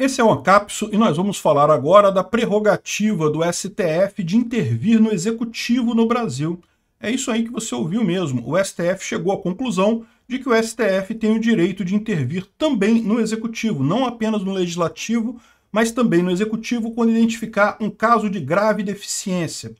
Esse é o Ancapso e nós vamos falar agora da prerrogativa do STF de intervir no executivo no Brasil. É isso aí que você ouviu mesmo. O STF chegou à conclusão de que o STF tem o direito de intervir também no executivo, não apenas no legislativo, mas também no executivo quando identificar um caso de grave deficiência.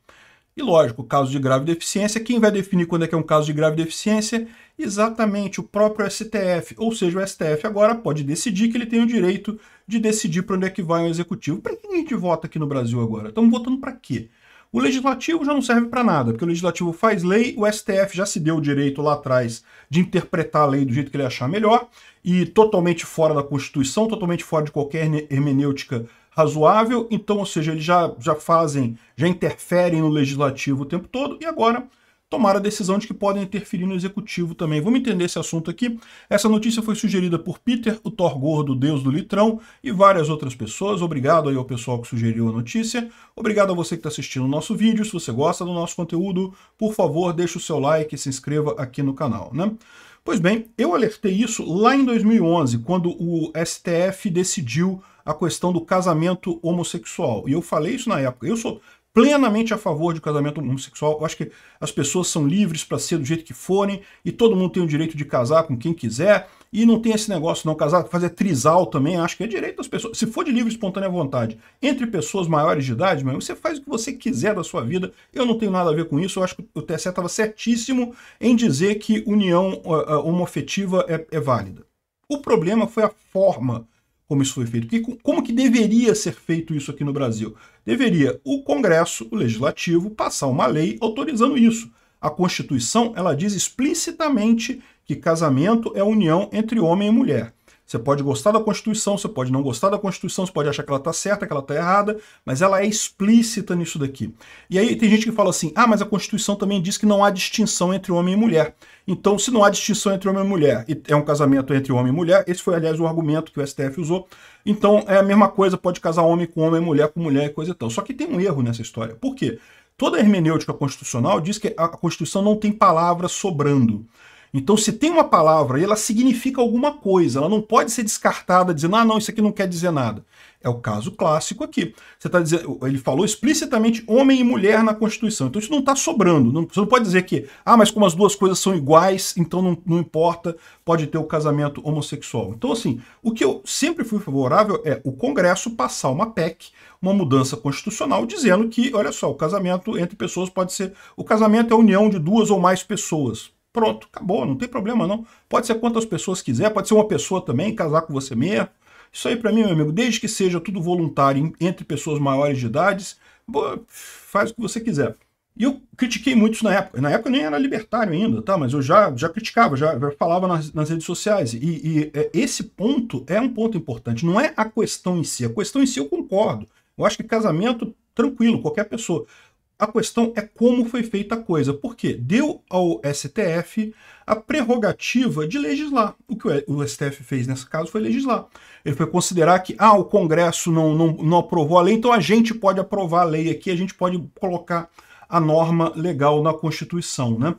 E lógico, caso de grave deficiência, quem vai definir quando é que é um caso de grave deficiência Exatamente, o próprio STF. Ou seja, o STF agora pode decidir que ele tem o direito de decidir para onde é que vai o executivo. Para que a gente vota aqui no Brasil agora? Estamos votando para quê? O legislativo já não serve para nada, porque o legislativo faz lei, o STF já se deu o direito lá atrás de interpretar a lei do jeito que ele achar melhor, e totalmente fora da Constituição, totalmente fora de qualquer hermenêutica razoável. Então, ou seja, eles já, já fazem, já interferem no legislativo o tempo todo, e agora tomaram a decisão de que podem interferir no executivo também. Vamos entender esse assunto aqui. Essa notícia foi sugerida por Peter, o Thor Gordo, Deus do Litrão, e várias outras pessoas. Obrigado aí ao pessoal que sugeriu a notícia. Obrigado a você que está assistindo o nosso vídeo. Se você gosta do nosso conteúdo, por favor, deixe o seu like e se inscreva aqui no canal, né? Pois bem, eu alertei isso lá em 2011, quando o STF decidiu a questão do casamento homossexual. E eu falei isso na época. Eu sou plenamente a favor de casamento homossexual. Eu acho que as pessoas são livres para ser do jeito que forem e todo mundo tem o direito de casar com quem quiser. E não tem esse negócio não casar, fazer trisal também, acho que é direito das pessoas. Se for de livre espontânea vontade, entre pessoas maiores de idade, meu, você faz o que você quiser da sua vida. Eu não tenho nada a ver com isso. Eu acho que o TSE estava certíssimo em dizer que união uh, eh, eh, homofetiva é, é válida. O problema foi a forma como isso foi feito. Porque como que deveria ser feito isso aqui no Brasil? Deveria o Congresso, o Legislativo, passar uma lei autorizando isso. A Constituição, ela diz explicitamente que casamento é união entre homem e mulher. Você pode gostar da Constituição, você pode não gostar da Constituição, você pode achar que ela está certa, que ela está errada, mas ela é explícita nisso daqui. E aí tem gente que fala assim: ah, mas a Constituição também diz que não há distinção entre homem e mulher. Então, se não há distinção entre homem e mulher e é um casamento entre homem e mulher, esse foi, aliás, o argumento que o STF usou. Então, é a mesma coisa, pode casar homem com homem, mulher com mulher e coisa e tal. Só que tem um erro nessa história. Por quê? Toda a hermenêutica constitucional diz que a Constituição não tem palavras sobrando. Então, se tem uma palavra e ela significa alguma coisa, ela não pode ser descartada dizendo, ah, não, isso aqui não quer dizer nada. É o caso clássico aqui. Você tá dizendo, ele falou explicitamente homem e mulher na Constituição. Então isso não está sobrando. Não, você não pode dizer que, ah, mas como as duas coisas são iguais, então não, não importa, pode ter o casamento homossexual. Então, assim, o que eu sempre fui favorável é o Congresso passar uma PEC, uma mudança constitucional, dizendo que, olha só, o casamento entre pessoas pode ser. O casamento é a união de duas ou mais pessoas Pronto, acabou, não tem problema não. Pode ser quantas pessoas quiser, pode ser uma pessoa também, casar com você mesmo. Isso aí para mim, meu amigo, desde que seja tudo voluntário entre pessoas maiores de idades, faz o que você quiser. E eu critiquei muito isso na época. Na época eu nem era libertário ainda, tá? Mas eu já, já criticava, já, já falava nas, nas, redes sociais. E, e é, esse ponto é um ponto importante. Não é a questão em si. A questão em si eu concordo. Eu acho que casamento, tranquilo, qualquer pessoa. A questão é como foi feita a coisa, porque deu ao STF a prerrogativa de legislar. O que o STF fez nesse caso foi legislar. Ele foi considerar que ah, o Congresso não, não, não aprovou a lei, então a gente pode aprovar a lei aqui, a gente pode colocar a norma legal na Constituição. Né?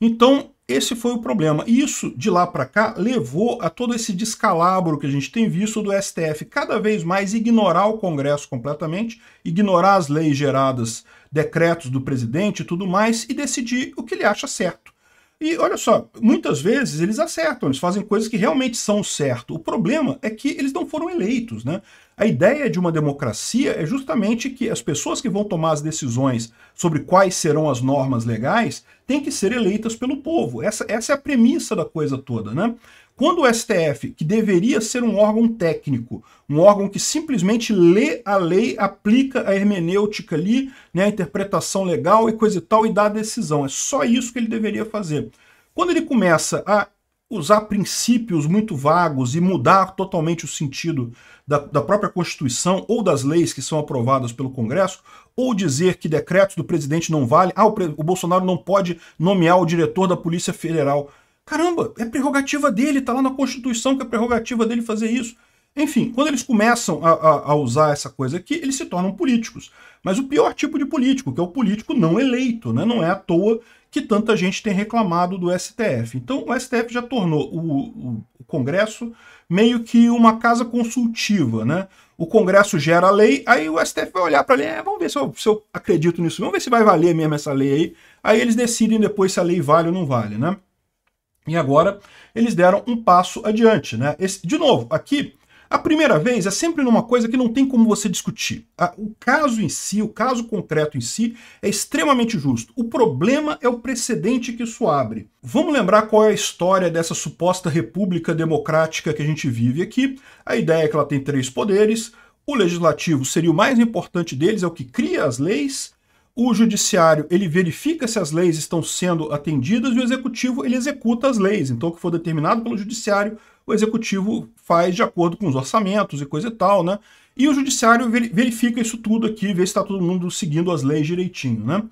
Então, esse foi o problema. E isso, de lá para cá, levou a todo esse descalabro que a gente tem visto do STF cada vez mais ignorar o Congresso completamente, ignorar as leis geradas, decretos do presidente e tudo mais, e decidir o que ele acha certo. E olha só, muitas vezes eles acertam, eles fazem coisas que realmente são certo. O problema é que eles não foram eleitos, né? A ideia de uma democracia é justamente que as pessoas que vão tomar as decisões sobre quais serão as normas legais têm que ser eleitas pelo povo. Essa, essa é a premissa da coisa toda, né? Quando o STF, que deveria ser um órgão técnico, um órgão que simplesmente lê a lei, aplica a hermenêutica ali, né, a interpretação legal e coisa e tal, e dá a decisão. É só isso que ele deveria fazer. Quando ele começa a usar princípios muito vagos e mudar totalmente o sentido da, da, própria Constituição ou das leis que são aprovadas pelo Congresso, ou dizer que decretos do presidente não valem, ah, o, o Bolsonaro não pode nomear o diretor da Polícia Federal. Caramba, é prerrogativa dele, está lá na Constituição que é prerrogativa dele fazer isso. Enfim, quando eles começam a, a, a, usar essa coisa aqui, eles se tornam políticos. Mas o pior tipo de político, que é o político não eleito, né? não é à toa que tanta gente tem reclamado do STF. Então o STF já tornou o, o Congresso meio que uma casa consultiva, né? O Congresso gera a lei, aí o STF vai olhar para ali, é, vamos ver se eu, se eu acredito nisso, vamos ver se vai valer mesmo essa lei aí. Aí eles decidem depois se a lei vale ou não vale, né? E agora eles deram um passo adiante, né? Esse, de novo, aqui a primeira vez é sempre numa coisa que não tem como você discutir. O caso em si, o caso concreto em si, é extremamente justo. O problema é o precedente que isso abre. Vamos lembrar qual é a história dessa suposta república democrática que a gente vive aqui. A ideia é que ela tem três poderes. O legislativo seria o mais importante deles, é o que cria as leis. O judiciário, ele verifica se as leis estão sendo atendidas e o executivo, ele executa as leis. Então, o que for determinado pelo judiciário o executivo faz de acordo com os orçamentos e coisa e tal, né? E o judiciário verifica isso tudo aqui, vê se está todo mundo seguindo as leis direitinho, né?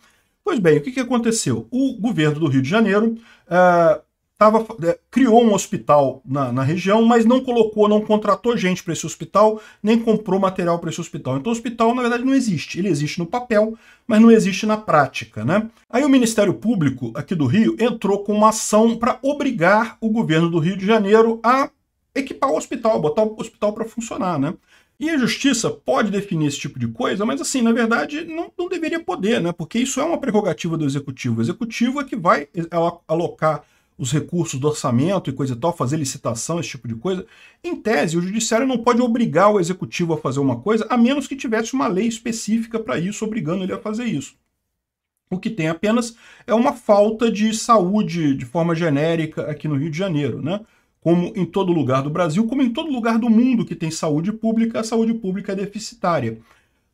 Pois bem, o que, que aconteceu? O governo do Rio de Janeiro uh, tava, é, criou um hospital na, na região, mas não colocou, não contratou gente para esse hospital, nem comprou material para esse hospital. Então o hospital, na verdade, não existe. Ele existe no papel, mas não existe na prática. Né? Aí o Ministério Público aqui do Rio entrou com uma ação para obrigar o governo do Rio de Janeiro a equipar o hospital, botar o hospital para funcionar. Né? E a justiça pode definir esse tipo de coisa, mas assim, na verdade, não, não, deveria poder, né? Porque isso é uma prerrogativa do executivo. O executivo é que vai é, alocar os recursos do orçamento e coisa e tal, fazer licitação, esse tipo de coisa. Em tese, o judiciário não pode obrigar o executivo a fazer uma coisa, a menos que tivesse uma lei específica para isso, obrigando ele a fazer isso. O que tem apenas é uma falta de saúde de forma genérica aqui no Rio de Janeiro, né? Como em todo lugar do Brasil, como em todo lugar do mundo que tem saúde pública, a saúde pública é deficitária.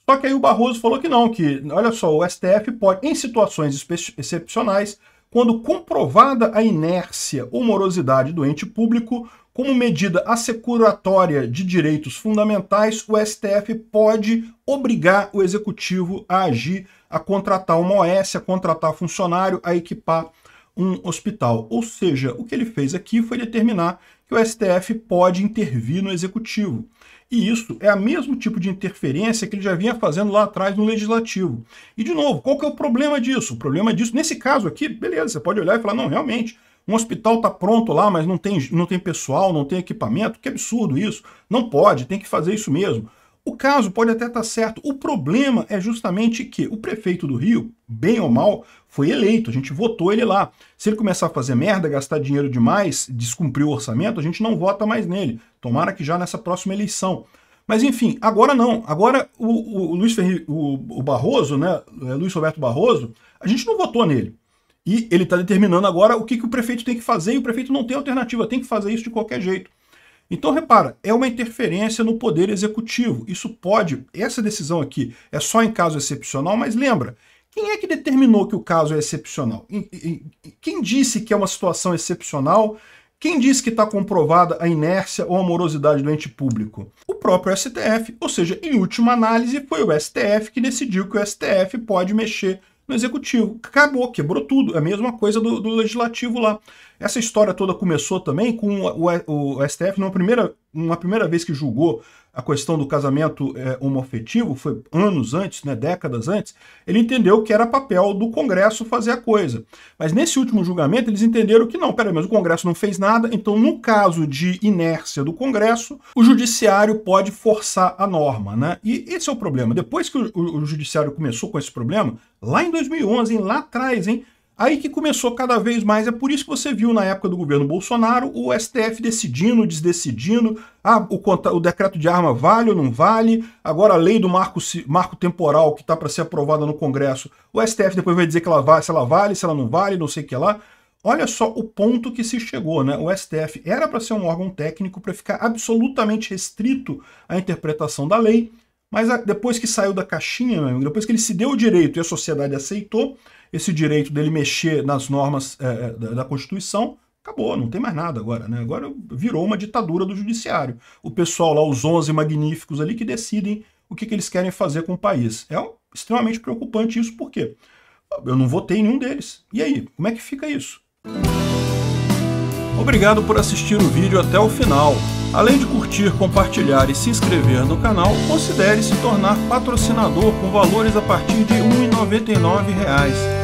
Só que aí o Barroso falou que não, que olha só, o STF pode, em situações excepcionais, quando comprovada a inércia ou morosidade do ente público, como medida assecuratória de direitos fundamentais, o STF pode obrigar o executivo a agir, a contratar uma OS, a contratar funcionário, a equipar um hospital. Ou seja, o que ele fez aqui foi determinar que o STF pode intervir no executivo. E isso é o mesmo tipo de interferência que ele já vinha fazendo lá atrás no legislativo. E, de novo, qual que é o problema disso? O problema disso, nesse caso aqui, beleza, você pode olhar e falar, não, realmente, um hospital está pronto lá, mas não tem, não tem pessoal, não tem equipamento, que absurdo isso. Não pode, tem que fazer isso mesmo. O caso pode até estar tá certo. O problema é justamente que o prefeito do Rio, bem ou mal, foi eleito. A gente votou ele lá. Se ele começar a fazer merda, gastar dinheiro demais, descumprir o orçamento, a gente não vota mais nele. Tomara que já nessa próxima eleição. Mas enfim, agora não. Agora o, o Luiz Ferri, o, o Barroso, né? É, Luiz Roberto Barroso, a gente não votou nele. E ele está determinando agora o que, que o prefeito tem que fazer e o prefeito não tem alternativa, tem que fazer isso de qualquer jeito. Então repara, é uma interferência no poder executivo. Isso pode, essa decisão aqui é só em caso excepcional, mas lembra, quem é que determinou que o caso é excepcional? Quem disse que é uma situação excepcional? Quem disse que está comprovada a inércia ou a morosidade do ente público? O próprio STF, ou seja, em última análise, foi o STF que decidiu que o STF pode mexer no executivo. Acabou, quebrou tudo. É a mesma coisa do, do legislativo lá. Essa história toda começou também com o, o, o STF, numa primeira uma primeira vez que julgou a questão do casamento é, homoafetivo, foi anos antes, né, décadas antes, ele entendeu que era papel do Congresso fazer a coisa. Mas nesse último julgamento, eles entenderam que não, peraí, mas o Congresso não fez nada, então no caso de inércia do Congresso, o Judiciário pode forçar a norma. Né? E esse é o problema. Depois que o, o, o Judiciário começou com esse problema, lá em 2011, hein, lá atrás, hein, Aí que começou cada vez mais, é por isso que você viu na época do governo Bolsonaro o STF decidindo, desdecidindo, ah, o, o decreto de arma vale ou não vale, agora a lei do marco, marco temporal que está para ser aprovada no Congresso, o STF depois vai dizer que ela vai, se ela vale, se ela não vale, não sei o que lá. Olha só o ponto que se chegou, né? O STF era para ser um órgão técnico para ficar absolutamente restrito à interpretação da lei, mas depois que saiu da caixinha, depois que ele se deu o direito e a sociedade aceitou, esse direito dele mexer nas normas é, é da Constituição, acabou, não tem mais nada agora, né? Agora virou uma ditadura do judiciário. O pessoal lá, os 11 magníficos ali, que decidem o que, que eles querem fazer com o país. É extremamente preocupante isso, por quê? Eu não votei em nenhum deles. E aí, como é que fica isso? Obrigado por assistir o vídeo até o final. Além de curtir, compartilhar e se inscrever no canal, considere se tornar patrocinador com valores a partir de R$ 1,99